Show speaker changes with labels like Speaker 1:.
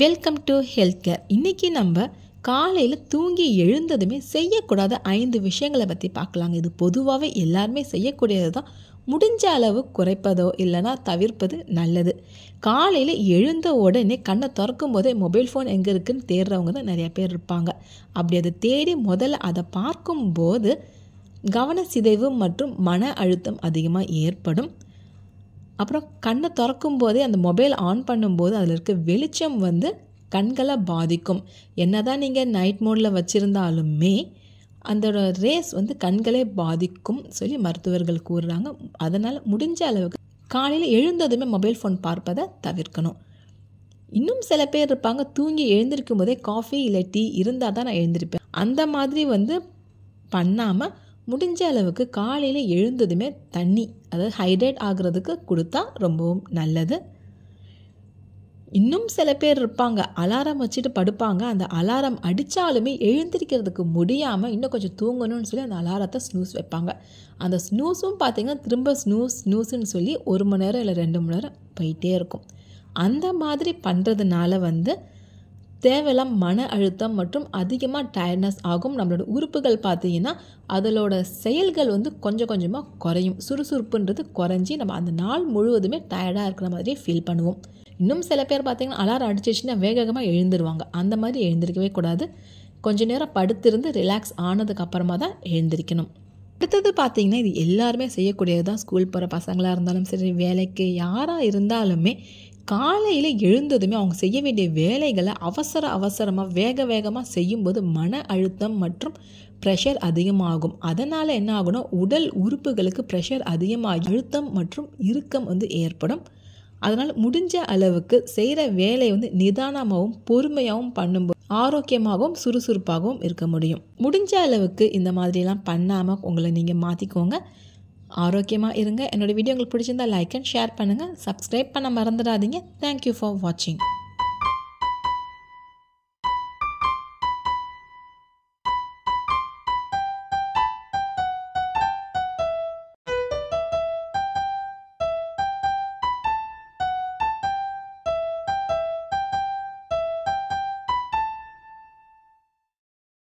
Speaker 1: welcome to health care இன்றைக்கி நம்ம காலையில் தூங்கி எழுந்ததுமே செய்யக்கூடாத ஐந்து விஷயங்களை பற்றி பார்க்கலாங்க இது பொதுவாகவே எல்லாருமே செய்யக்கூடியது தான் முடிஞ்ச அளவு குறைப்பதோ இல்லைனா தவிர்ப்பது நல்லது காலையில் எழுந்த உடனே கண்ணை திறக்கும் போதே மொபைல் ஃபோன் எங்கே இருக்குன்னு தேடுறவங்க தான் நிறையா பேர் இருப்பாங்க அப்படி அதை தேடி முதல்ல அதை பார்க்கும்போது கவன சிதைவு மற்றும் மன அழுத்தம் அதிகமாக ஏற்படும் அப்புறம் கண்ணை திறக்கும் போதே அந்த மொபைல் ஆன் பண்ணும்போது அதில் இருக்க வெளிச்சம் வந்து கண்களை பாதிக்கும் என்ன தான் நீங்கள் நைட் மோடில் வச்சுருந்தாலுமே அந்த ரேஸ் வந்து கண்களே பாதிக்கும் சொல்லி மருத்துவர்கள் கூறுறாங்க அதனால் முடிஞ்ச அளவுக்கு காலையில் எழுந்ததுமே மொபைல் ஃபோன் பார்ப்பதை தவிர்க்கணும் இன்னும் சில பேர் இருப்பாங்க தூங்கி எழுந்திருக்கும் போதே காஃபி இல்லை டீ இருந்தால் தான் நான் எழுந்திருப்பேன் அந்த மாதிரி வந்து பண்ணாமல் முடிஞ்ச அளவுக்கு காலையில் எழுந்ததுமே தண்ணி அதாவது ஹைட்ரேட் ஆகிறதுக்கு கொடுத்தா ரொம்பவும் நல்லது இன்னும் சில பேர் இருப்பாங்க அலாரம் வச்சுட்டு படுப்பாங்க அந்த அலாரம் அடித்தாலுமே எழுந்திருக்கிறதுக்கு முடியாமல் இன்னும் கொஞ்சம் தூங்கணும்னு சொல்லி அந்த அலாரத்தை ஸ்னூஸ் வைப்பாங்க அந்த ஸ்னூஸும் பார்த்திங்கன்னா திரும்ப ஸ்னூஸ் ஸ்னூஸ்ன்னு சொல்லி ஒரு மணி நேரம் இல்லை ரெண்டு மணி நேரம் போயிட்டே இருக்கும் அந்த மாதிரி பண்ணுறதுனால வந்து தேவையெல்லாம் மன அழுத்தம் மற்றும் அதிகமாக டயர்ட்னஸ் ஆகும் நம்மளோட உறுப்புகள் பார்த்தீங்கன்னா அதோட செயல்கள் வந்து கொஞ்சம் கொஞ்சமாக குறையும் சுறுசுறுப்புன்றது குறைஞ்சி நம்ம அந்த நாள் முழுவதுமே டயர்டாக இருக்கிற மாதிரியே ஃபீல் பண்ணுவோம் இன்னும் சில பேர் பார்த்திங்கன்னா அலாரம் அடிச்சிச்சுன்னா வேகமாக எழுந்துருவாங்க அந்த மாதிரி எழுந்திருக்கவே கூடாது கொஞ்ச நேரம் படுத்திருந்து ரிலாக்ஸ் ஆனதுக்கு அப்புறமா தான் எழுந்திருக்கணும் அடுத்தது பார்த்திங்கன்னா இது எல்லாருமே செய்யக்கூடியது தான் ஸ்கூல் போகிற பசங்களாக இருந்தாலும் சரி வேலைக்கு யாராக இருந்தாலுமே காலையில் எழுந்ததுமே அவங்க செய்ய வேண்டிய வேலைகளை அவசர அவசரமாக வேக வேகமாக செய்யும்போது மன அழுத்தம் மற்றும் ப்ரெஷர் அதிகமாகும் அதனால் என்ன ஆகும்னா உடல் உறுப்புகளுக்கு ப்ரெஷர் அதிகமாகி அழுத்தம் மற்றும் இறுக்கம் வந்து ஏற்படும் அதனால் முடிஞ்ச அளவுக்கு செய்கிற வேலையை வந்து நிதானமாகவும் பொறுமையாகவும் பண்ணும்போது ஆரோக்கியமாகவும் சுறுசுறுப்பாகவும் இருக்க முடியும் முடிஞ்ச அளவுக்கு இந்த மாதிரிலாம் பண்ணாமல் உங்களை நீங்கள் மாற்றிக்கோங்க ஆரோக்கியமாக இருங்க என்னோடய வீடியோ உங்களுக்கு பிடிச்சிருந்தால் லைக் அண்ட் ஷேர் பண்ணுங்கள் சப்ஸ்கிரைப் பண்ண மறந்துடாதீங்க தேங்க்யூ ஃபார் வாட்சிங்